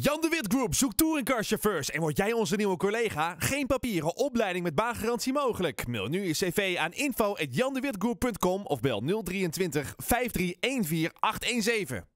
Jan de Wit Group zoekt touringcarchauffeurs en word jij onze nieuwe collega? Geen papieren opleiding met baangarantie mogelijk. Mail nu je cv aan info@jandewitgroup.com of bel 023 5314817.